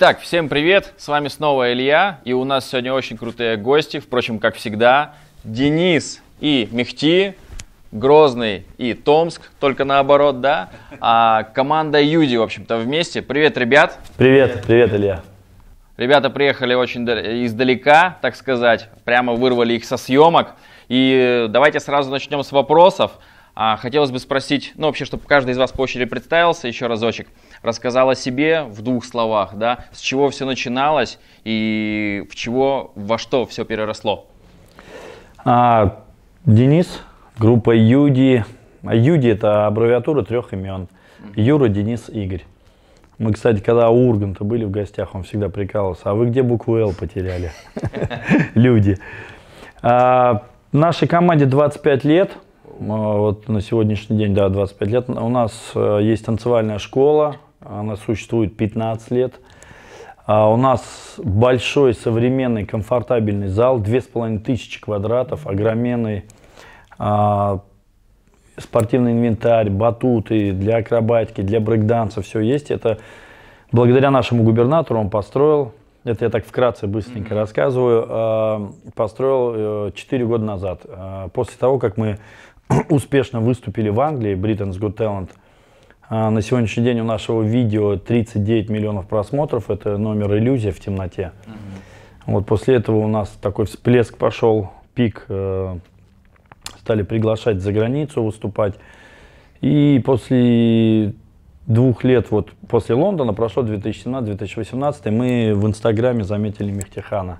Итак, всем привет, с вами снова Илья, и у нас сегодня очень крутые гости, впрочем, как всегда, Денис и Мехти, Грозный и Томск, только наоборот, да, а команда Юди, в общем-то, вместе. Привет, ребят. Привет, привет, Илья. Ребята приехали очень издалека, так сказать, прямо вырвали их со съемок. И давайте сразу начнем с вопросов. А хотелось бы спросить, ну вообще, чтобы каждый из вас по очереди представился еще разочек рассказал о себе в двух словах, да, с чего все начиналось и в чего, во что все переросло. А, Денис, группа Юди. А Юди – это аббревиатура трех имен. Юра, Денис, Игорь. Мы, кстати, когда у Урганта были в гостях, он всегда прикалывался. А вы где букву «Л» потеряли? Люди. А, нашей команде 25 лет. Вот на сегодняшний день, да, 25 лет. У нас э, есть танцевальная школа, она существует 15 лет. А у нас большой, современный, комфортабельный зал, 2500 квадратов, огроменный а, спортивный инвентарь, батуты для акробатики, для брейкданса, все есть. Это благодаря нашему губернатору он построил, это я так вкратце быстренько mm-hmm. рассказываю, а, построил 4 э, года назад. После того, как мы успешно выступили в Англии, Britain's Good Talent, а, на сегодняшний день у нашего видео 39 миллионов просмотров. Это номер «Иллюзия в темноте». Угу. Вот после этого у нас такой всплеск пошел, пик. Э, стали приглашать за границу выступать. И после двух лет, вот после Лондона, прошло 2017-2018, мы в Инстаграме заметили Мехтихана.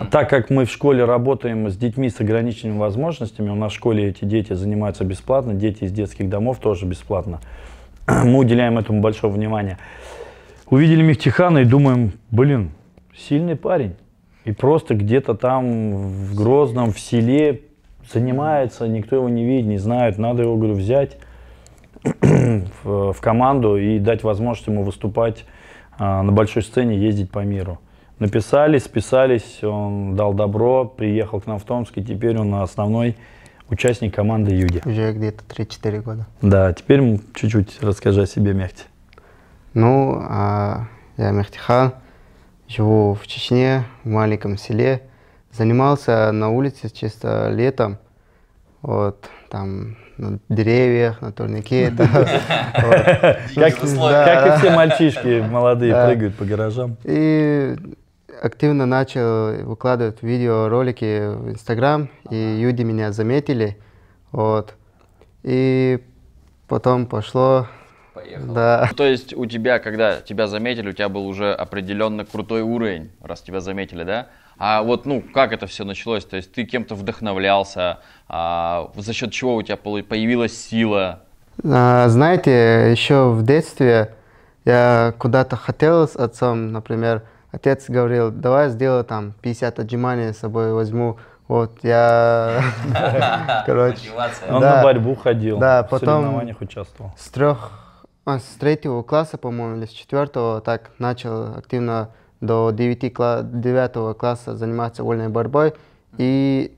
Угу. Так как мы в школе работаем с детьми с ограниченными возможностями, у нас в школе эти дети занимаются бесплатно, дети из детских домов тоже бесплатно. Угу. мы уделяем этому большое внимание. Увидели Михтихана и думаем, блин, сильный парень. И просто где-то там в Грозном, в селе занимается, никто его не видит, не знает. Надо его, говорю, взять в, в команду и дать возможность ему выступать а, на большой сцене, ездить по миру. Написали, списались, он дал добро, приехал к нам в Томск, и теперь он основной участник команды Юги. Уже где-то 3-4 года. Да, теперь чуть-чуть расскажи о себе, Мехти. Ну, а, я Мехтихан, живу в Чечне, в маленьком селе. Занимался на улице чисто летом, вот, там, на деревьях, на турнике. Как и все мальчишки молодые прыгают по гаражам. И активно начал выкладывать видеоролики в Инстаграм, ага. и люди меня заметили, вот. И потом пошло. Поехал. Да. Ну, то есть у тебя, когда тебя заметили, у тебя был уже определенно крутой уровень, раз тебя заметили, да? А вот, ну, как это все началось? То есть ты кем-то вдохновлялся, а, за счет чего у тебя появилась сила? А, знаете, еще в детстве я куда-то хотел с отцом, например, отец говорил, давай сделай там 50 отжиманий с собой возьму. Вот я, короче, он на борьбу ходил, да, потом в соревнованиях участвовал. С трех, а, с третьего класса, по-моему, или с четвертого, так начал активно до 9 кла 9 класса заниматься вольной борьбой. И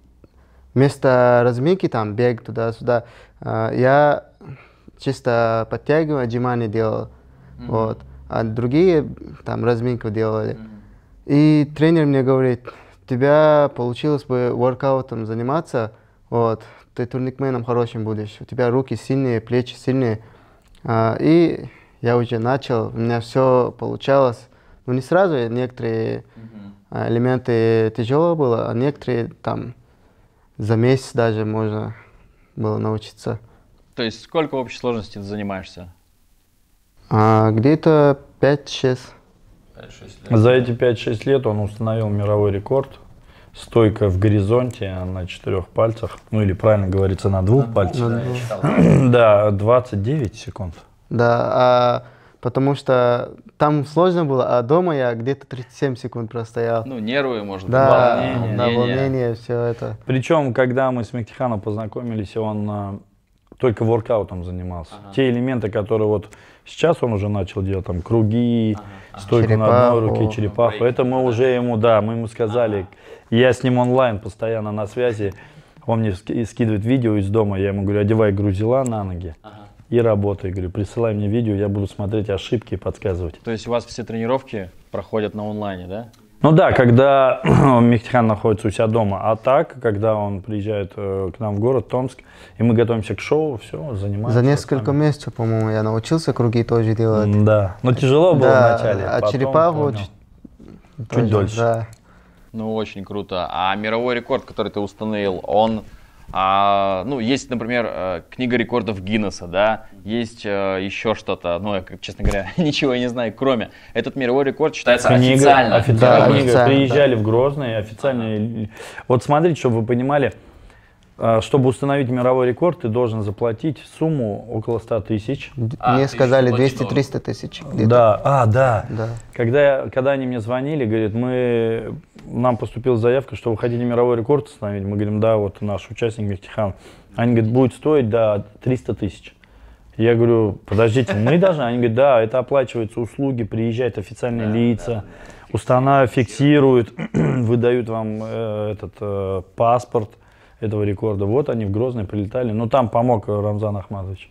вместо разминки, там, бег туда-сюда, э, я чисто подтягиваю, отжимания делал. Mm-hmm. Вот а другие там разминку делали. И тренер мне говорит, тебя получилось бы воркаутом заниматься, вот, ты турникменом хорошим будешь, у тебя руки сильные, плечи сильные. А, и я уже начал, у меня все получалось. Ну, не сразу, некоторые mm-hmm. элементы тяжело было, а некоторые там за месяц даже можно было научиться. То есть сколько общей сложности ты занимаешься? А, где-то 5-6. За эти 5-6 лет он установил мировой рекорд. Стойка в горизонте на четырех пальцах, ну или правильно говорится, на двух на пальцах. Двух. Да, 29 секунд. Да, а потому что там сложно было, а дома я где-то 37 секунд простоял. Ну, нервы, может да, волнение. Да, волнение, все это. Причем, когда мы с Мехтиханом познакомились, он а, только воркаутом занимался. Ага. Те элементы, которые вот сейчас он уже начал делать, там круги, ага. стойку черепаху. на одной руке, черепаху, Брейк. это мы уже ему, да, мы ему сказали, ага. я с ним онлайн постоянно на связи, он мне скидывает видео из дома, я ему говорю, одевай грузила на ноги. Ага и работаю. Говорю, присылай мне видео, я буду смотреть ошибки и подсказывать. То есть у вас все тренировки проходят на онлайне, да? Ну да, когда Мехтихан находится у себя дома, а так, когда он приезжает э, к нам в город Томск, и мы готовимся к шоу, все, занимаемся. За несколько сами. месяцев, по-моему, я научился круги тоже делать. Да, но тяжело было да, вначале. А черепаху чуть, чуть дольше. Да. Ну, очень круто. А мировой рекорд, который ты установил, он а, ну, есть, например, э, книга рекордов Гиннесса, да, есть э, еще что-то, но ну, я, честно говоря, ничего я не знаю, кроме. Этот мировой рекорд считается книга, официально. Официально, да, книга. официально приезжали да. в Грозный, официально. Вот смотрите, чтобы вы понимали, э, чтобы установить мировой рекорд, ты должен заплатить сумму около 100 тысяч. А, мне сказали 200-300 тысяч. Да, а, да. да. Когда, когда они мне звонили, говорят, мы нам поступила заявка, что вы хотите мировой рекорд установить. Мы говорим, да, вот наш участник Мехтихан. Они говорят, будет стоить, да, 300 тысяч. Я говорю, подождите, мы должны? Они говорят, да, это оплачиваются услуги, приезжают официальные да, лица, да, устанавливают, фиксируют, выдают вам э, этот э, паспорт – этого рекорда. Вот они в Грозный прилетали. но ну, там помог Рамзан Ахмадович.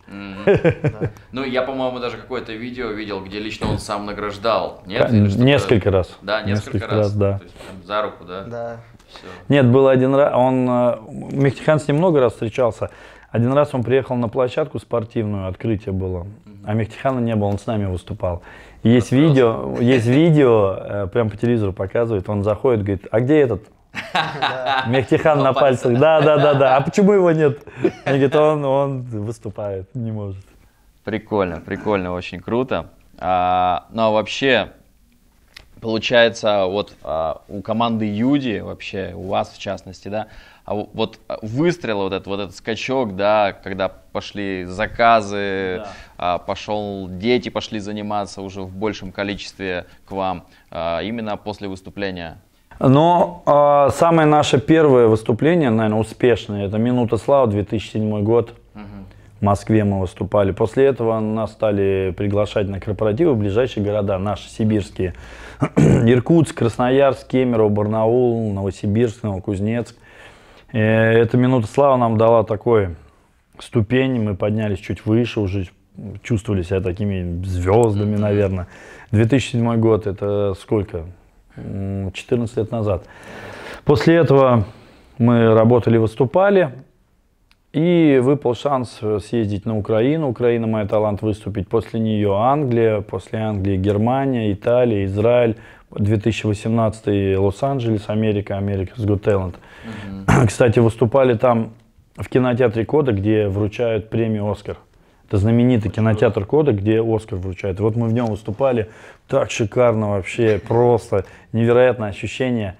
Ну, я, по-моему, даже какое-то видео видел, где лично он сам награждал. Нет? Несколько раз. Да, несколько раз. да. За руку, да? Да. Все. Нет, было один раз. Он, э, Мехтихан с ним много раз встречался. Один раз он приехал на площадку спортивную, открытие было. А Мехтихана не было, он с нами выступал. Есть видео, есть видео, э, прям по телевизору показывает, он заходит, говорит, а где этот Мехтихан на пальцах. Да, да, да, да. А почему его нет? Он говорит, он, он выступает, не может. Прикольно, прикольно, очень круто. А, ну а вообще, получается, вот а, у команды Юди, вообще, у вас в частности, да, а вот а, выстрел, вот этот, вот этот скачок, да, когда пошли заказы, да. а, пошел, дети пошли заниматься уже в большем количестве к вам, а, именно после выступления но э, самое наше первое выступление, наверное, успешное, это «Минута славы», 2007 год. Угу. В Москве мы выступали. После этого нас стали приглашать на корпоративы в ближайшие города, наши сибирские. Иркутск, Красноярск, Кемерово, Барнаул, Новосибирск, Новокузнецк. Э, эта «Минута славы» нам дала такой ступень, мы поднялись чуть выше, уже чувствовали себя такими звездами, наверное. 2007 год, это сколько? 14 лет назад. После этого мы работали, выступали, и выпал шанс съездить на Украину. Украина – мой талант выступить. После нее Англия, после Англии Германия, Италия, Израиль. 2018 Лос-Анджелес, Америка, Америка с Good Talent. Mm-hmm. Кстати, выступали там в кинотеатре Кода, где вручают премию «Оскар». Это знаменитый кинотеатр Кода, где Оскар вручают. вот мы в нем выступали. Так шикарно вообще, просто невероятное ощущение.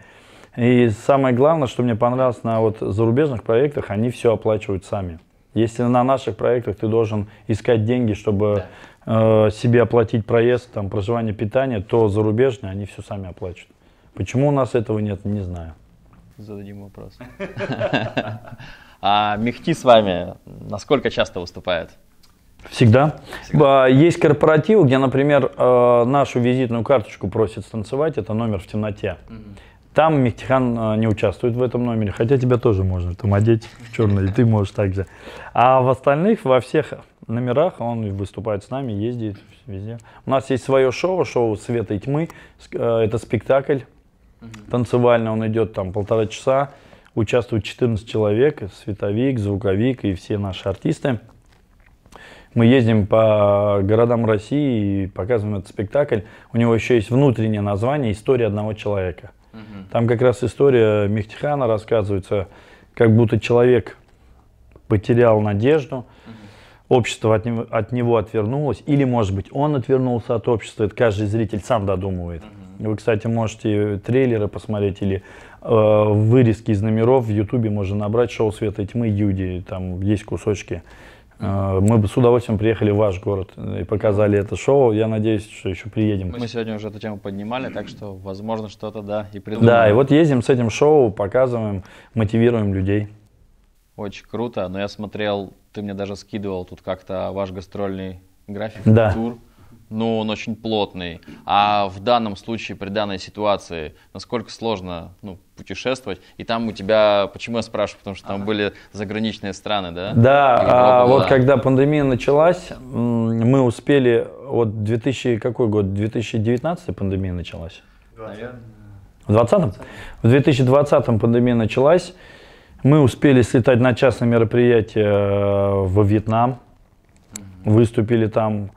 И самое главное, что мне понравилось на вот зарубежных проектах, они все оплачивают сами. Если на наших проектах ты должен искать деньги, чтобы да. э, себе оплатить проезд, там, проживание, питание, то зарубежные они все сами оплачивают. Почему у нас этого нет, не знаю. Зададим вопрос. А Мехти с вами насколько часто выступает? Всегда. Всегда. Есть корпоратив, где, например, э, нашу визитную карточку просят станцевать, это номер в темноте. Угу. Там Мехтихан э, не участвует в этом номере, хотя тебя тоже можно там одеть в черный, и ты можешь так же. А в остальных, во всех номерах он выступает с нами, ездит везде. У нас есть свое шоу, шоу «Света и тьмы». Э, это спектакль танцевальный, он идет там полтора часа. Участвуют 14 человек, световик, звуковик и все наши артисты. Мы ездим по городам России и показываем этот спектакль. У него еще есть внутреннее название «История одного человека». Угу. Там как раз история Мехтихана рассказывается, как будто человек потерял надежду, угу. общество от него, от него отвернулось, или, может быть, он отвернулся от общества, это каждый зритель сам додумывает. Угу. Вы, кстати, можете трейлеры посмотреть или э, вырезки из номеров в Ютубе можно набрать «Шоу света и тьмы Юди», там есть кусочки. Э, мы с удовольствием приехали в ваш город э, и показали это шоу. Я надеюсь, что еще приедем. Мы сегодня уже эту тему поднимали, так что, возможно, что-то, да, и придумаем. Да, и вот ездим с этим шоу, показываем, мотивируем людей. Очень круто. Но я смотрел, ты мне даже скидывал тут как-то ваш гастрольный график, да. тур но ну, он очень плотный. А в данном случае, при данной ситуации, насколько сложно ну, путешествовать? И там у тебя, почему я спрашиваю, потому что там ага. были заграничные страны, да? Да, а, вот когда пандемия началась, мы успели, вот 2000, какой год, 2019 пандемия началась? В 20-м? В 2020 пандемия началась. Мы успели слетать на частное мероприятие э, во Вьетнам, выступили там,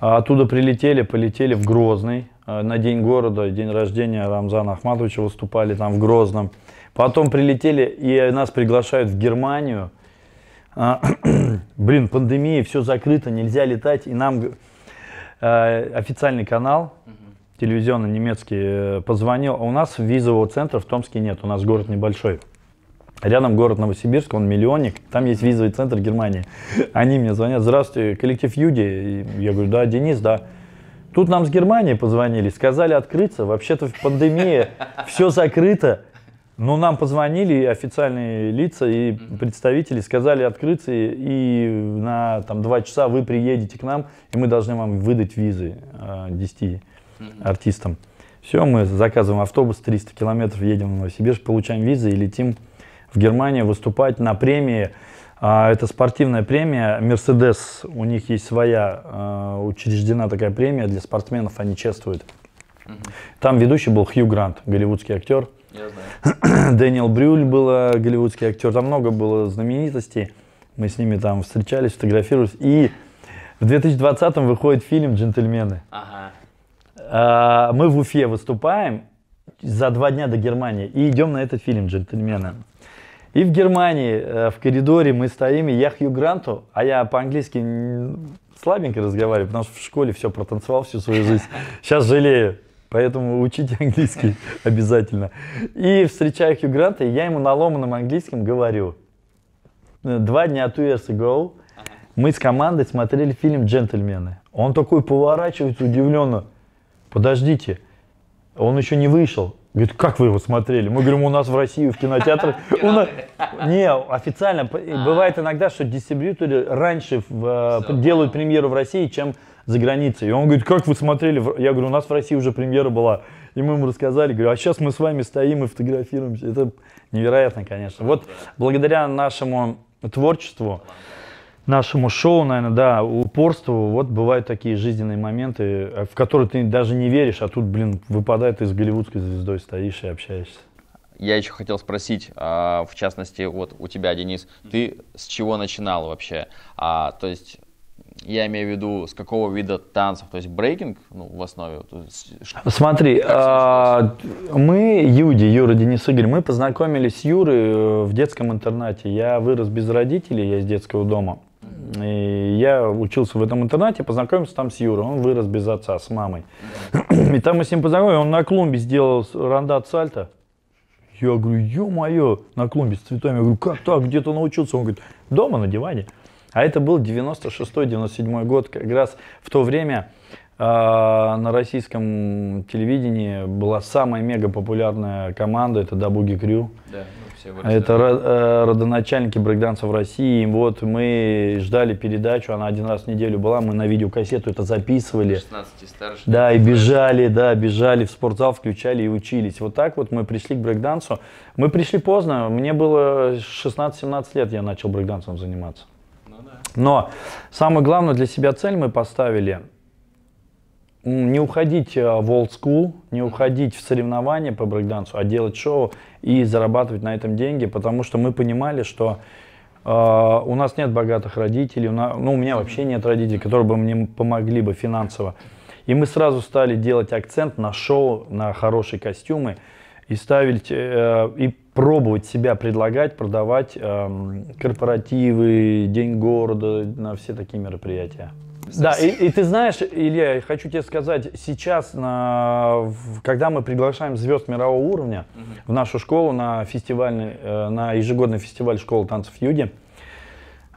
а оттуда прилетели, полетели в Грозный э, на День города, день рождения Рамзана Ахматовича выступали там в Грозном. Потом прилетели и нас приглашают в Германию. А, блин, пандемия, все закрыто, нельзя летать. И нам э, официальный канал телевизионный немецкий э, позвонил, а у нас визового центра в Томске нет, у нас город небольшой. Рядом город Новосибирск, он миллионник, там есть визовый центр Германии. Они мне звонят, здравствуйте, коллектив Юди. я говорю, да, Денис, да. Тут нам с Германии позвонили, сказали открыться, вообще-то в пандемии все закрыто. Но нам позвонили официальные лица и представители, сказали открыться, и на там, два часа вы приедете к нам, и мы должны вам выдать визы э, а, 10 артистам. Все, мы заказываем автобус 300 километров, едем в Новосибирск, получаем визы и летим в Германии выступать на премии. А, это спортивная премия. Мерседес, у них есть своя а, учреждена такая премия для спортсменов, они чествуют. Там ведущий был Хью Грант, голливудский актер. Я знаю. Дэниел Брюль был а, голливудский актер. Там много было знаменитостей. Мы с ними там встречались, фотографировались. И в 2020-м выходит фильм «Джентльмены». Ага. мы в Уфе выступаем за два дня до Германии и идем на этот фильм «Джентльмены». И в Германии э, в коридоре мы стоим, и я Хью Гранту, а я по-английски слабенько разговариваю, потому что в школе все протанцевал всю свою жизнь. Сейчас жалею. Поэтому учите английский обязательно. И встречаю Хью Гранта, и я ему на ломаном английском говорю. Э, Два дня, two years ago, мы с командой смотрели фильм «Джентльмены». Он такой поворачивается удивленно. Подождите, он еще не вышел. Говорит, как вы его смотрели? Мы говорим, у нас в России в кинотеатрах. Не, официально. А. Бывает иногда, что дистрибьюторы раньше э, делают премьеру в России, чем за границей. И он говорит, как вы смотрели? Я говорю, у нас в России уже премьера была. И мы ему рассказали, говорю, а сейчас мы с вами стоим и фотографируемся. Это невероятно, конечно. Вот благодаря нашему творчеству нашему шоу, наверное, да, упорству. Вот бывают такие жизненные моменты, э, в которые ты даже не веришь, а тут, блин, выпадает из голливудской звездой, стоишь и общаешься. Я еще хотел спросить, а, в частности, вот у тебя, Денис, ты с чего начинал вообще? А, то есть я имею в виду, с какого вида танцев, то есть брейкинг ну, в основе. А, смотри, а, мы, Юди, Юра Денис Игорь, мы познакомились с Юрой э, в детском интернате. Я вырос без родителей, я из детского дома. И я учился в этом интернате, познакомился там с Юрой. Он вырос без отца, с мамой. И там мы с ним познакомились. Он на клумбе сделал рандат сальто. Я говорю, ё-моё, на клумбе с цветами. Я говорю, как так, где то научился? Он говорит, дома, на диване. А это был 96-97 год, как раз в то время а, на российском телевидении была самая мега популярная команда, это Дабуги Крю. Да все а выразили. Это э, родоначальники брейкданса в России. вот мы ждали передачу, она один раз в неделю была, мы на видеокассету это записывали. 16 старше. Да, и бежали, да, бежали в спортзал, включали и учились. Вот так вот мы пришли к брейкдансу. Мы пришли поздно, мне было 16-17 лет, я начал брейкдансом заниматься. Ну, да. Но самое главное для себя цель мы поставили – не уходить э, в old school, не уходить в соревнования по брейкдансу, а делать шоу и зарабатывать на этом деньги, потому что мы понимали, что э, у нас нет богатых родителей, у нас, ну, у меня вообще нет родителей, которые бы мне помогли бы финансово. И мы сразу стали делать акцент на шоу, на хорошие костюмы и ставить, э, и пробовать себя предлагать, продавать э, корпоративы, День города, на все такие мероприятия. Да, и, и ты знаешь, Илья, я хочу тебе сказать, сейчас, на, когда мы приглашаем звезд мирового уровня угу. в нашу школу на фестивальный, э, на ежегодный фестиваль школы танцев Юги,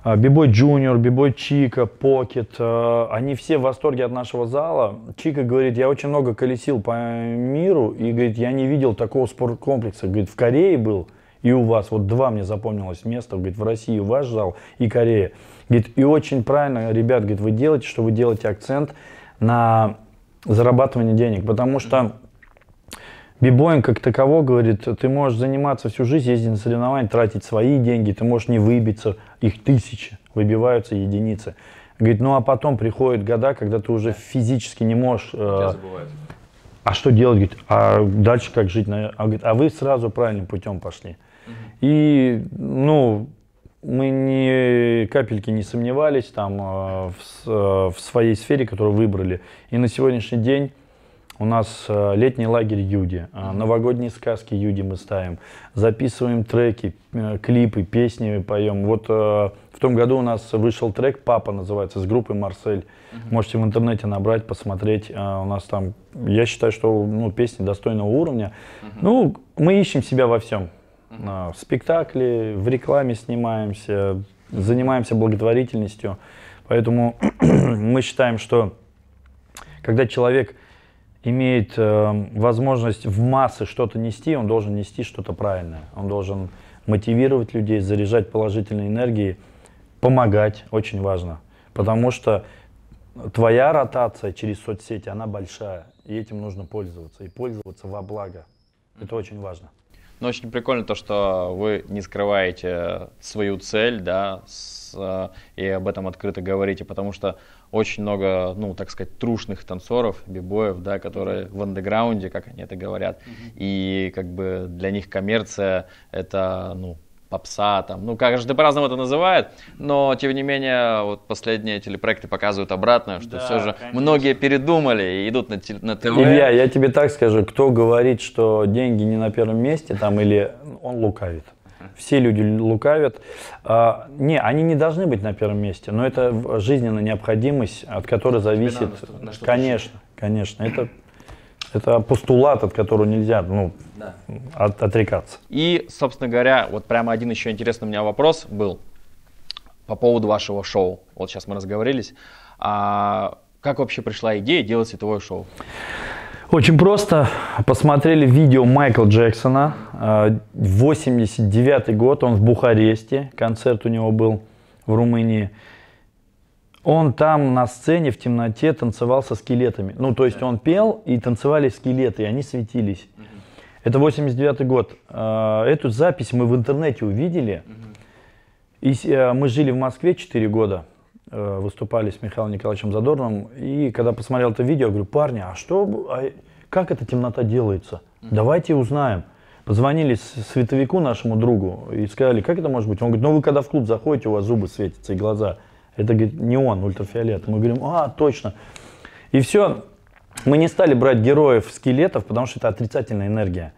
э, Бибой Джуниор, Бибой Чика, Покет, э, они все в восторге от нашего зала. Чика говорит, я очень много колесил по миру, и говорит, я не видел такого спорткомплекса. Говорит, в Корее был, и у вас. Вот два мне запомнилось места, говорит, в России ваш зал и Корея. Говорит, и очень правильно, ребят, говорит, вы делаете, что вы делаете акцент на зарабатывание денег, потому что Бибоинг как таково говорит, ты можешь заниматься всю жизнь, ездить на соревнования, тратить свои деньги, ты можешь не выбиться, их тысячи, выбиваются единицы. Говорит, ну а потом приходят года, когда ты уже физически не можешь... Э, а что делать? Говорит, а дальше как жить? А, говорит, а вы сразу правильным путем пошли. И, ну, мы ни капельки не сомневались там э, в, э, в своей сфере, которую выбрали. И на сегодняшний день у нас э, летний лагерь Юди, новогодние сказки Юди мы ставим, записываем треки, клипы, песни поем. Вот в том году у нас вышел трек «Папа» называется, с группой «Марсель». Угу. Можете в интернете набрать, посмотреть. У нас там, я считаю, что ну, песни достойного уровня. Угу. Ну, мы ищем себя во всем. А, в спектакле, в рекламе снимаемся, занимаемся благотворительностью. Поэтому мы считаем, что когда человек имеет э, возможность в массы что-то нести, он должен нести что-то правильное. Он должен мотивировать людей, заряжать положительной энергией, помогать, очень важно. Потому что твоя ротация через соцсети, она большая, и этим нужно пользоваться. И пользоваться во благо. Это очень важно. Но очень прикольно то, что вы не скрываете свою цель, да, с, э, и об этом открыто говорите, потому что очень много, ну, так сказать, трушных танцоров, бибоев, да, которые в андеграунде, как они это говорят, mm-hmm. и как бы для них коммерция это, ну, попса, там, ну, каждый по-разному это называет, но, тем не менее, вот последние телепроекты показывают обратное, что да, все же конечно. многие передумали и идут на, теле, на ТВ. Илья, я тебе так скажу, кто говорит, что деньги не на первом месте, там, или он лукавит. Все люди лукавят. А, не, они не должны быть на первом месте, но это жизненная необходимость, от которой зависит... Тебе надо, на конечно, конечно. Это это постулат, от которого нельзя ну, да. от, отрекаться. И, собственно говоря, вот прямо один еще интересный у меня вопрос был по поводу вашего шоу. Вот сейчас мы разговорились. А как вообще пришла идея делать световое шоу? Очень просто. Посмотрели видео Майкла Джексона. 89 а, год, он в Бухаресте, концерт у него был в Румынии. Он там на сцене в темноте танцевал со скелетами. Ну, то есть он пел, и танцевали скелеты, и они светились. Это 89 год. А, эту запись мы в интернете увидели. И э, мы жили в Москве 4 года, э, выступали с Михаилом Николаевичем Задорным. И когда посмотрел это видео, говорю, парни, а что, а как эта темнота делается? Давайте узнаем позвонили световику нашему другу и сказали, как это может быть? Он говорит, ну вы когда в клуб заходите, у вас зубы светятся и глаза. Это, говорит, не он, ультрафиолет. Мы говорим, а, точно. И все. Мы не стали брать героев скелетов, потому что это отрицательная энергия.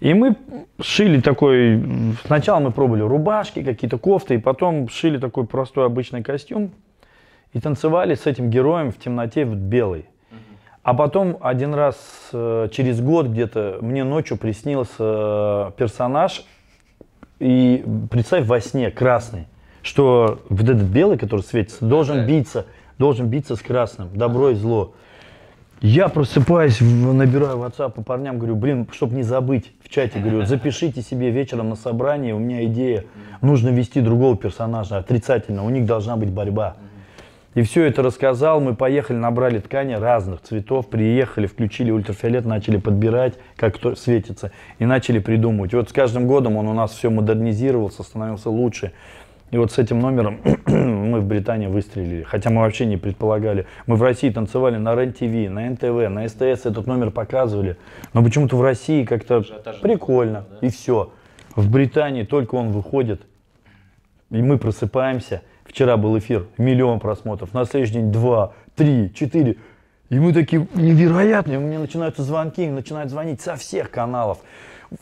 И мы шили такой, сначала мы пробовали рубашки, какие-то кофты, и потом шили такой простой обычный костюм и танцевали с этим героем в темноте в белый. А потом один раз э, через год где-то мне ночью приснился э, персонаж, и представь во сне красный что вот этот белый, который светится, должен биться, должен биться с красным, добро и зло. Я просыпаюсь, набираю WhatsApp по парням, говорю, блин, чтобы не забыть в чате, говорю, запишите себе вечером на собрании, у меня идея, нужно вести другого персонажа отрицательно, у них должна быть борьба. И все это рассказал, мы поехали, набрали ткани разных цветов, приехали, включили ультрафиолет, начали подбирать, как кто светится, и начали придумывать. И вот с каждым годом он у нас все модернизировался, становился лучше. И вот с этим номером мы в Британии выстрелили. Хотя мы вообще не предполагали. Мы в России танцевали на РЕН-ТВ, на НТВ, на СТС этот номер показывали. Но почему-то в России как-то прикольно. Да? И все. В Британии только он выходит. И мы просыпаемся. Вчера был эфир, миллион просмотров. На следующий день два, три, четыре. И мы такие невероятные. У меня начинаются звонки, начинают звонить со всех каналов.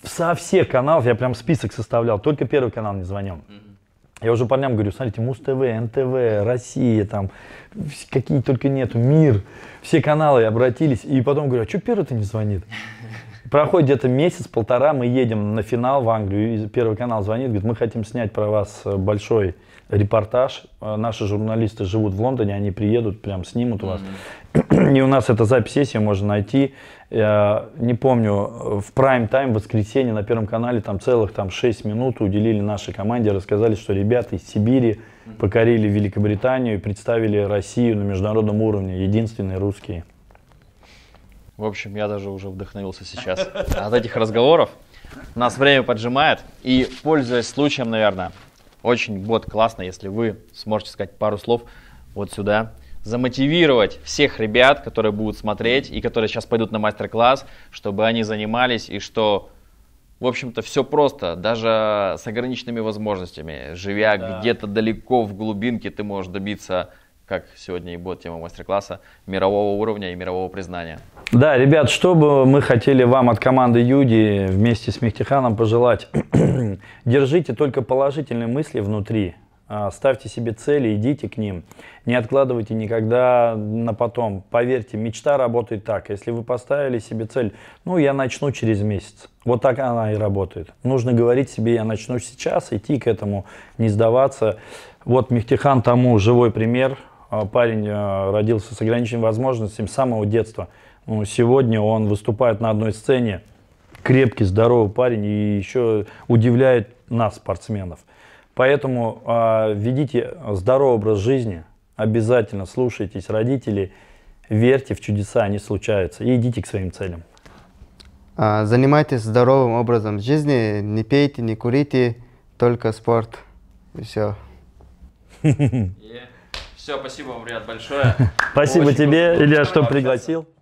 Со всех каналов. Я прям список составлял. Только первый канал не звонил. Mm-hmm. Я уже парням говорю, смотрите, Муз-ТВ, НТВ, Россия, там, какие только нету, мир, все каналы обратились. И потом говорю, а что первый-то не звонит? Проходит где-то месяц-полтора, мы едем на финал в Англию, и Первый канал звонит, говорит, мы хотим снять про вас э, большой репортаж. Э, наши журналисты живут в Лондоне, они приедут, прям снимут у вас. Mm-hmm. И у нас эта запись есть, ее можно найти. Я э, не помню, э, в прайм-тайм, в воскресенье на Первом канале там целых там, 6 минут уделили нашей команде, рассказали, что ребята из Сибири покорили Великобританию и представили Россию на международном уровне, единственные русские. В общем, я даже уже вдохновился сейчас от этих разговоров. Нас время поджимает, и, пользуясь случаем, наверное, очень будет классно, если вы сможете сказать пару слов вот сюда, замотивировать всех ребят, которые будут смотреть и которые сейчас пойдут на мастер-класс, чтобы они занимались и что, в общем-то, все просто, даже с ограниченными возможностями. Живя да. где-то далеко в глубинке, ты можешь добиться, как сегодня и будет тема мастер-класса, мирового уровня и мирового признания. Да, ребят, что бы мы хотели вам от команды Юди вместе с Мехтиханом пожелать? Держите только положительные мысли внутри, а, ставьте себе цели, идите к ним, не откладывайте никогда на потом. Поверьте, мечта работает так. Если вы поставили себе цель, ну, я начну через месяц. Вот так она и работает. Нужно говорить себе, я начну сейчас, идти к этому, не сдаваться. Вот Мехтихан тому живой пример. А, парень а, родился с ограниченными возможностями с самого детства – ну, сегодня он выступает на одной сцене, крепкий, здоровый парень и еще удивляет нас, спортсменов. Поэтому э, ведите здоровый образ жизни, обязательно слушайтесь родителей, верьте в чудеса, они случаются, и идите к своим целям. А, занимайтесь здоровым образом жизни, не пейте, не курите, только спорт, и все. Все, спасибо вам, ребят большое. Спасибо тебе, Илья, что пригласил.